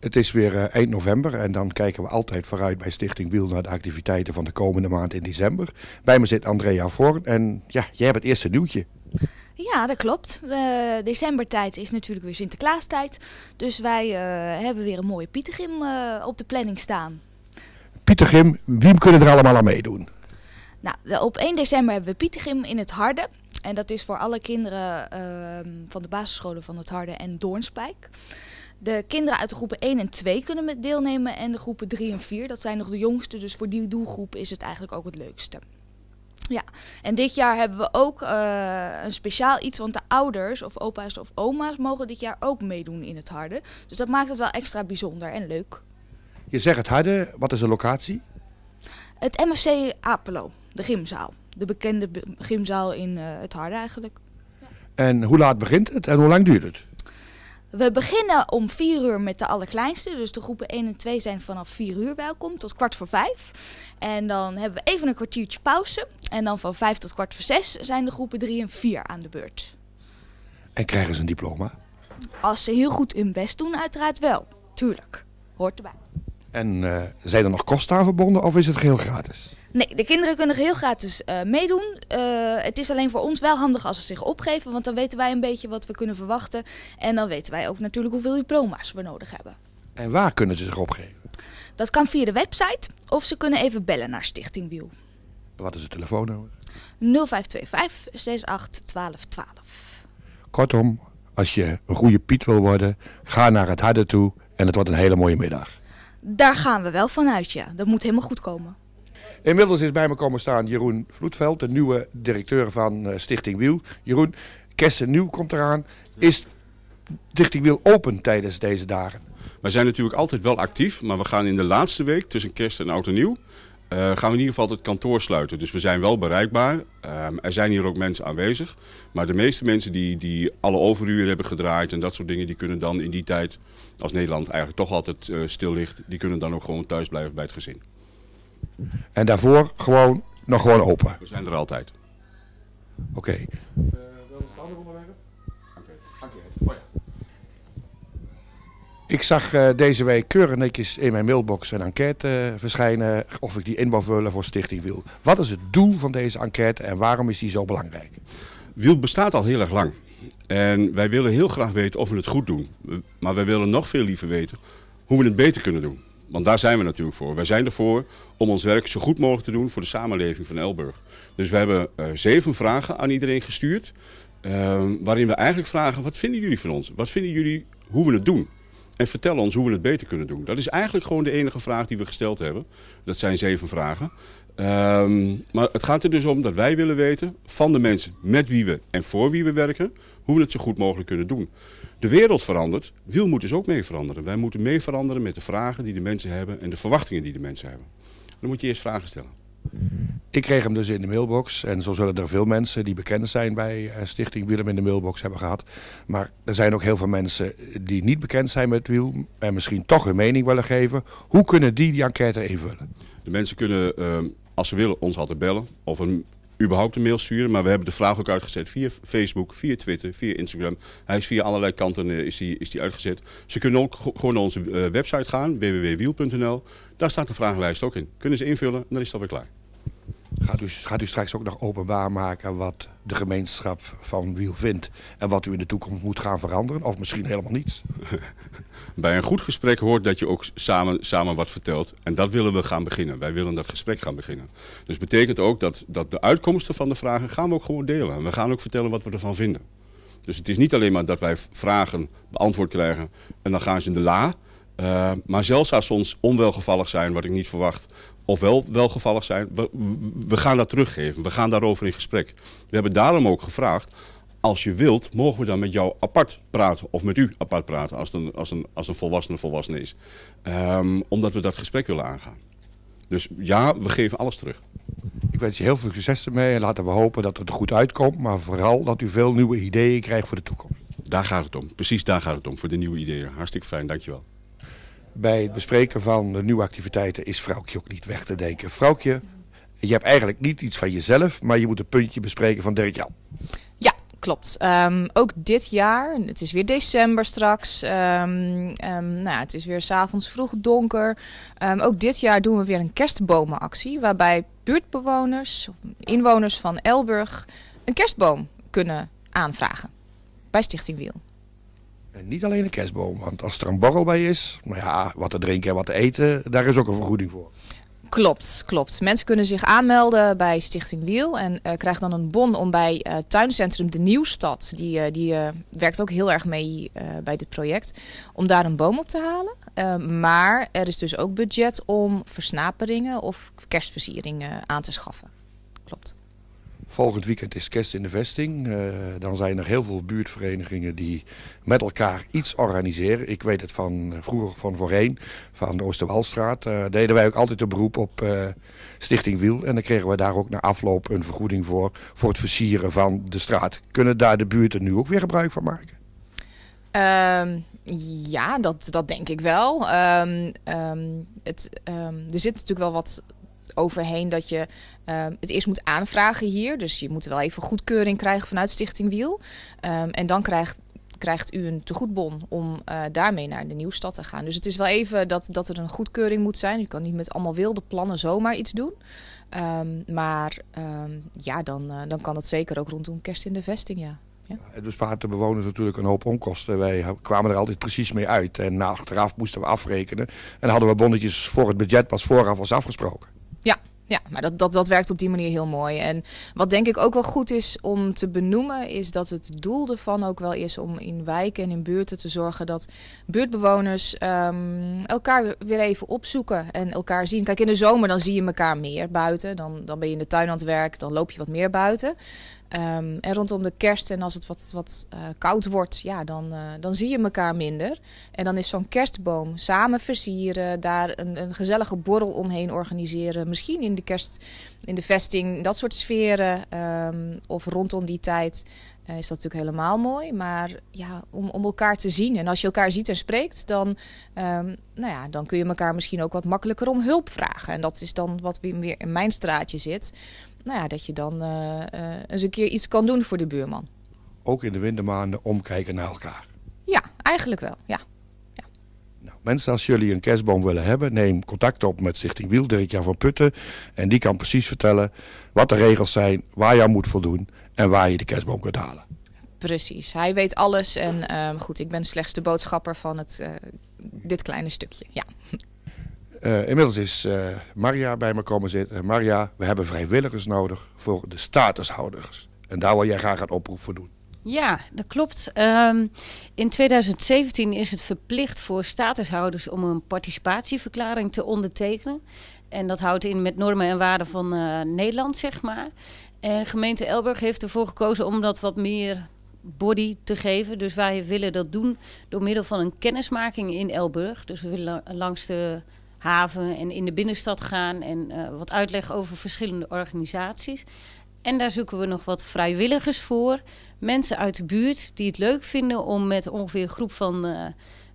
Het is weer eh, eind november en dan kijken we altijd vooruit bij Stichting Wiel naar de activiteiten van de komende maand in december. Bij me zit Andrea Voorn en ja, jij hebt het eerste nieuwtje. Ja, dat klopt. Uh, decembertijd is natuurlijk weer Sinterklaastijd. Dus wij eh, hebben weer een mooie Pietergym eh, op de planning staan. Pietergym, wie kunnen er allemaal aan meedoen? Nou, op 1 december hebben we Pietergym in het Harde. En dat is voor alle kinderen ehm, van de basisscholen van het Harde en Doornspijk. De kinderen uit de groepen 1 en 2 kunnen met deelnemen en de groepen 3 en 4. Dat zijn nog de jongste, dus voor die doelgroep is het eigenlijk ook het leukste. Ja, en dit jaar hebben we ook eh, een speciaal iets, want de ouders of opa's of oma's mogen dit jaar ook meedoen in het harde. Dus dat maakt het wel extra bijzonder en leuk. Je zegt het harde, wat is de locatie? Het MFC Apelo, de gymzaal. De bekende gymzaal in eh, het harde eigenlijk. En hoe laat begint het en hoe lang duurt het? We beginnen om vier uur met de allerkleinste. Dus de groepen 1 en 2 zijn vanaf vier uur welkom tot kwart voor vijf. En dan hebben we even een kwartiertje pauze. En dan van vijf tot kwart voor zes zijn de groepen 3 en 4 aan de beurt. En krijgen ze een diploma? Als ze heel goed hun best doen, uiteraard wel. Tuurlijk. Hoort erbij. En eh, zijn er nog kosten aan verbonden of is het geheel gratis? Nee, de kinderen kunnen heel gratis uh, meedoen. Eh, het is alleen voor ons wel handig als ze zich opgeven, want dan weten wij een beetje wat we kunnen verwachten. En dan weten wij ook natuurlijk hoeveel diploma's we nodig hebben. En waar kunnen ze zich opgeven? Dat kan via de website of ze kunnen even bellen naar Stichting Wiel. Wat is het telefoonnummer? 0525 68 12 Kortom, als je een goede Piet wil worden, ga naar het harde toe en het wordt een hele mooie middag. Daar gaan we wel vanuit, ja. Dat moet helemaal goed komen. Inmiddels is bij me komen staan Jeroen Vloedveld, de nieuwe directeur van eh, Stichting Wiel. Jeroen, en Nieuw komt eraan. Is Stichting Wiel open tijdens deze dagen? Wij zijn natuurlijk altijd wel actief, maar we gaan in de laatste week tussen kerst en oud en nieuw... Eh, gaan we in ieder geval het kantoor sluiten. Dus we zijn wel bereikbaar. Ehm, er zijn hier ook mensen aanwezig. Maar de meeste mensen die, die alle overuren hebben gedraaid en dat soort dingen... die kunnen dan in die tijd, als Nederland eigenlijk toch altijd eh, stil ligt... die kunnen dan ook gewoon thuis blijven bij het gezin. En daarvoor gewoon nog gewoon open. We zijn er altijd. Oké. Okay. Uh, andere onderwerpen? Oké. Okay. Ik zag eh, deze week keurig netjes in mijn mailbox een enquête eh, verschijnen of ik die inbouw willen voor Stichting Wiel. Wat is het doel van deze enquête en waarom is die zo belangrijk? Wiel bestaat al heel erg lang. En wij willen heel graag weten of we het goed doen. Maar wij willen nog veel liever weten hoe we het beter kunnen doen. Want daar zijn we natuurlijk voor. Wij zijn ervoor om ons werk zo goed mogelijk te doen voor de samenleving van Elburg. Dus we hebben eh, zeven vragen aan iedereen gestuurd. Eh, waarin we eigenlijk vragen, wat vinden jullie van ons? Wat vinden jullie hoe we het doen? En vertel ons hoe we het beter kunnen doen. Dat is eigenlijk gewoon de enige vraag die we gesteld hebben. Dat zijn zeven vragen. Ehm, maar het gaat er dus om dat wij willen weten van de mensen met wie we en voor wie we werken, hoe we het zo goed mogelijk kunnen doen. De wereld verandert, Wiel moet dus ook mee veranderen. Wij moeten mee veranderen met de vragen die de mensen hebben en de verwachtingen die de mensen hebben. Dan moet je eerst vragen stellen. Ik kreeg hem dus in de mailbox. En zo zullen er veel mensen die bekend zijn bij eh, Stichting Wiel in de mailbox hebben gehad. Maar er zijn ook heel veel mensen die niet bekend zijn met Wiel. En misschien toch hun mening willen geven. Hoe kunnen die die enquête invullen? De mensen kunnen ehm, als ze willen, ons altijd bellen of een, überhaupt een mail sturen. Maar we hebben de vraag ook uitgezet via Facebook, via Twitter, via Instagram. Hij is via allerlei kanten eh, is die, is die uitgezet. Ze kunnen ook gewoon naar onze eh, website gaan, www.wiel.nl. Daar staat de vragenlijst ook in. Kunnen ze invullen en dan is dat weer klaar. Gaat u, gaat u straks ook nog openbaar maken wat de gemeenschap van Wiel vindt en wat u in de toekomst moet gaan veranderen? Of misschien helemaal niets? bij een goed gesprek hoort dat je ook samen, samen wat vertelt. En dat willen we gaan beginnen. Wij willen dat gesprek gaan beginnen. Dus betekent ook dat, dat de uitkomsten van de vragen gaan we ook gewoon delen. En we gaan ook vertellen wat we ervan vinden. Dus het is niet alleen maar dat wij vragen beantwoord krijgen en dan gaan ze in de la. Eh, maar zelfs als ons onwelgevallig zijn, wat ik niet verwacht, of wel welgevallig zijn, we gaan dat teruggeven. We gaan daarover in gesprek. We hebben daarom ook gevraagd als je wilt, mogen we dan met jou apart praten. Of met u apart praten, als een, als een, als een volwassene volwassene is. Ehm, omdat we dat gesprek willen aangaan. Dus ja, we geven alles terug. Ik wens je heel veel succes ermee. En laten we hopen dat het er goed uitkomt. Maar vooral dat u veel nieuwe ideeën krijgt voor de toekomst. Daar gaat het om. Precies daar gaat het om. Voor de nieuwe ideeën. Hartstikke fijn, dankjewel. Bij het bespreken van de nieuwe activiteiten is Vrouwkje ook niet weg te denken. Vrouwkje, je hebt eigenlijk niet iets van jezelf, maar je moet een puntje bespreken van Dirk Jan klopt. Ehm, ook dit jaar, het is weer december straks. Ehm, ehm, nou ja, het is weer s'avonds vroeg donker. ook dit jaar doen we weer een kerstbomenactie. Waarbij buurtbewoners inwoners van Elburg een kerstboom kunnen aanvragen. Bij Stichting Wiel. En niet alleen een kerstboom, want als er een borrel bij is, maar nou ja, wat te drinken en wat te eten, daar is ook een vergoeding voor. Klopt, klopt. Mensen kunnen zich aanmelden bij Stichting Wiel en eh, krijgen dan een bon om bij eh, tuincentrum De Nieuwstad, die, eh, die werkt ook heel erg mee bij dit project, om daar een boom op te halen. maar er is dus ook budget om versnaperingen of kerstversieringen aan te schaffen. Klopt. Volgend weekend is kerst in de vesting. Eh, dan zijn er heel veel buurtverenigingen die met elkaar iets organiseren. Ik weet het van eh, vroeger van voorheen, van de Oosterwalstraat. Uh, deden wij ook altijd een beroep op Stichting Wiel. En dan kregen we daar ook na afloop een vergoeding voor, voor het versieren van de straat. Kunnen daar de buurten nu ook weer gebruik van maken? Ehm, ja, dat, dat denk ik wel. Ehm, ehm, het, er zit natuurlijk wel wat overheen dat je ehm, het eerst moet aanvragen hier. Dus je moet wel even goedkeuring krijgen vanuit Stichting Wiel. Ehm, en dan krijgt krijgt u een tegoedbon om eh, daarmee naar de nieuwstad te gaan. Dus het is wel even dat, dat er een goedkeuring moet zijn. Je kan niet met allemaal wilde plannen zomaar iets doen. Ehm, maar ja, dan, eh, dan kan dat zeker ook rondom kerst in de vesting, ja. ja. Het bespaart dus de bewoners natuurlijk een hoop onkosten. Wij kwamen er altijd precies mee uit. En na achteraf moesten we afrekenen. En hadden we bonnetjes voor het budget pas vooraf was afgesproken. Ja, ja, maar dat, dat, dat werkt op die manier heel mooi. En wat denk ik ook wel goed is om te benoemen, is dat het doel ervan ook wel is om in wijken en in buurten te zorgen dat buurtbewoners ehm, elkaar weer even opzoeken en elkaar zien. Kijk, in de zomer dan zie je elkaar meer buiten. Dan, dan ben je in de tuin aan het werk, dan loop je wat meer buiten. Ehm, en rondom de kerst en als het wat, wat eh, koud wordt, ja, dan, eh, dan zie je elkaar minder. En dan is zo'n kerstboom samen versieren, daar een, een gezellige borrel omheen organiseren. Misschien in de kerst, in de vesting, dat soort sferen. Ehm, of rondom die tijd eh, is dat natuurlijk helemaal mooi. Maar ja, om, om elkaar te zien. En als je elkaar ziet en spreekt, dan, ehm, nou ja, dan kun je elkaar misschien ook wat makkelijker om hulp vragen. En dat is dan wat weer in mijn straatje zit nou ja, dat je dan eh, eh, eens een keer iets kan doen voor de buurman. Ook in de wintermaanden omkijken naar elkaar? Ja, eigenlijk wel, ja. ja. Nou, mensen, als jullie een kerstboom willen hebben, neem contact op met Stichting Wiel, Dirk-Jan van Putten. En die kan precies vertellen wat de regels zijn, waar je aan moet voldoen en waar je de kerstboom kunt halen. Precies, hij weet alles. En ehm, goed, ik ben slechts de boodschapper van het, eh, dit kleine stukje. Ja. Eh, inmiddels is uh, Maria bij me komen zitten. Maria, we hebben vrijwilligers nodig voor de statushouders. En daar wil jij graag een oproep voor doen. Ja, dat klopt. Ehm, in 2017 is het verplicht voor statushouders om een participatieverklaring te ondertekenen. En dat houdt in met normen en waarden van eh, Nederland, zeg maar. En gemeente Elburg heeft ervoor gekozen om dat wat meer body te geven. Dus wij willen dat doen door middel van een kennismaking in Elburg. Dus we willen langs de haven en in de binnenstad gaan en eh, wat uitleg over verschillende organisaties. En daar zoeken we nog wat vrijwilligers voor. Mensen uit de buurt die het leuk vinden om met ongeveer een groep van eh,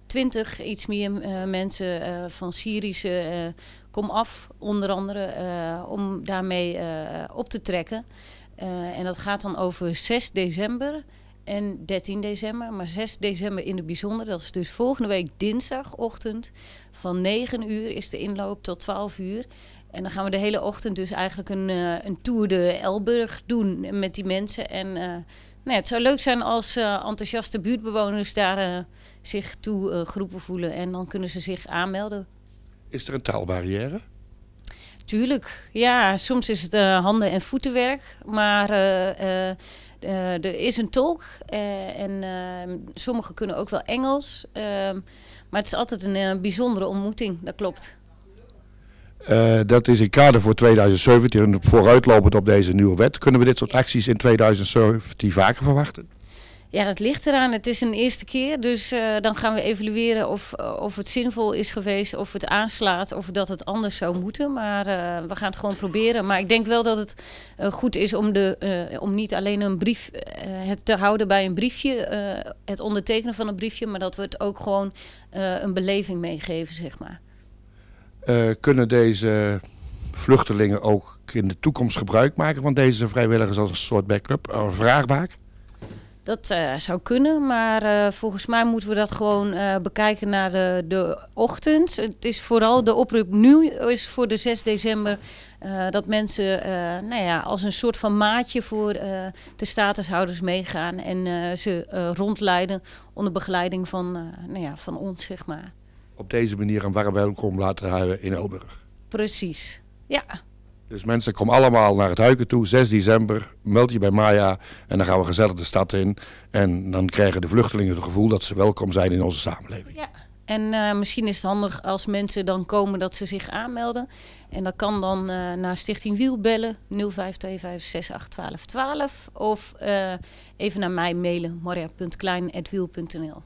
twintig iets meer eh, mensen van Syrische kom af, onder andere, om daarmee op te trekken. en dat gaat dan over 6 december en 13 december, maar 6 december in het bijzonder. Dat is dus volgende week dinsdagochtend van 9 uur is de inloop tot 12 uur. En dan gaan we de hele ochtend dus eigenlijk een, eh, een tour de Elburg doen met die mensen. En uh, nou ja, het zou leuk zijn als eh, enthousiaste buurtbewoners daar zich toe groepen voelen. En dan kunnen ze zich aanmelden. Is er een taalbarrière? Tuurlijk, ja. Soms is het handen- en voetenwerk. Maar eh, er is een tolk eh, en ehm, sommigen kunnen ook wel Engels. Ehm, maar het is altijd een eh, bijzondere ontmoeting, dat klopt. dat is in kader voor 2017 en vooruitlopend op deze nieuwe wet. Kunnen we dit soort acties in 2017 vaker verwachten? Ja, dat ligt eraan. Het is een eerste keer. Dus eh, dan gaan we evalueren of, eh, of het zinvol is geweest, of het aanslaat, of dat het anders zou moeten. Maar eh, we gaan het gewoon proberen. Maar ik denk wel dat het goed is om, de, om niet alleen een brief het te houden bij een briefje, het ondertekenen van een briefje, maar dat we het ook gewoon een beleving meegeven, zeg maar. kunnen deze vluchtelingen ook in de toekomst gebruik maken van deze vrijwilligers als een soort backup, een vraagbaak? Dat eh, zou kunnen, maar eh, volgens mij moeten we dat gewoon eh, bekijken naar de, de ochtend. Het is vooral de oproep nu is voor de 6 december dat mensen nou ja, als een soort van maatje voor de statushouders meegaan en ze rondleiden onder begeleiding van, nou ja, van ons, zeg maar. Op deze manier een warm welkom laten houden in Elburg. Precies, ja. Dus mensen, kom allemaal naar het Huiken toe. 6 december, meld je bij Maya en dan gaan we gezellig de stad in. En dan krijgen de vluchtelingen het gevoel dat ze welkom zijn in onze samenleving. Ja. En eh, misschien is het handig als mensen dan komen dat ze zich aanmelden. En dat kan dan eh, naar Stichting Wiel bellen 0525681212 of eh, even naar mij mailen maria.klein.wiel.nl